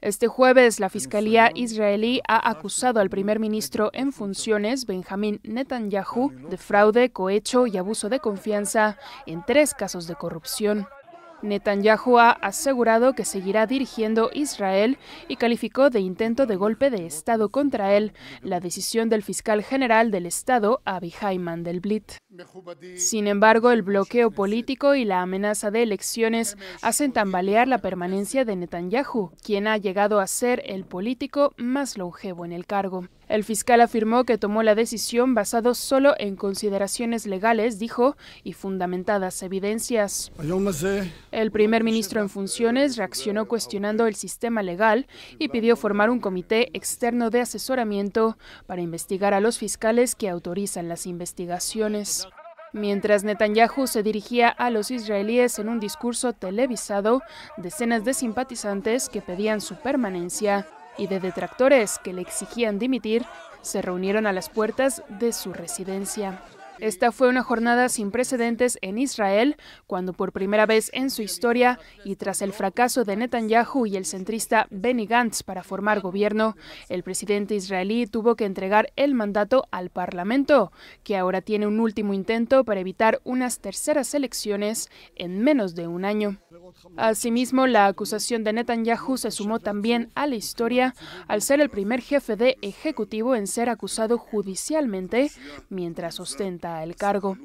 Este jueves, la Fiscalía israelí ha acusado al primer ministro en funciones, Benjamín Netanyahu, de fraude, cohecho y abuso de confianza en tres casos de corrupción. Netanyahu ha asegurado que seguirá dirigiendo Israel y calificó de intento de golpe de Estado contra él la decisión del fiscal general del Estado, Abihai Mandelblit. Sin embargo, el bloqueo político y la amenaza de elecciones hacen tambalear la permanencia de Netanyahu, quien ha llegado a ser el político más longevo en el cargo. El fiscal afirmó que tomó la decisión basado solo en consideraciones legales, dijo, y fundamentadas evidencias. Pues el primer ministro en funciones reaccionó cuestionando el sistema legal y pidió formar un comité externo de asesoramiento para investigar a los fiscales que autorizan las investigaciones. Mientras Netanyahu se dirigía a los israelíes en un discurso televisado, decenas de simpatizantes que pedían su permanencia y de detractores que le exigían dimitir se reunieron a las puertas de su residencia. Esta fue una jornada sin precedentes en Israel, cuando por primera vez en su historia y tras el fracaso de Netanyahu y el centrista Benny Gantz para formar gobierno, el presidente israelí tuvo que entregar el mandato al Parlamento, que ahora tiene un último intento para evitar unas terceras elecciones en menos de un año. Asimismo, la acusación de Netanyahu se sumó también a la historia al ser el primer jefe de ejecutivo en ser acusado judicialmente mientras ostenta el cargo.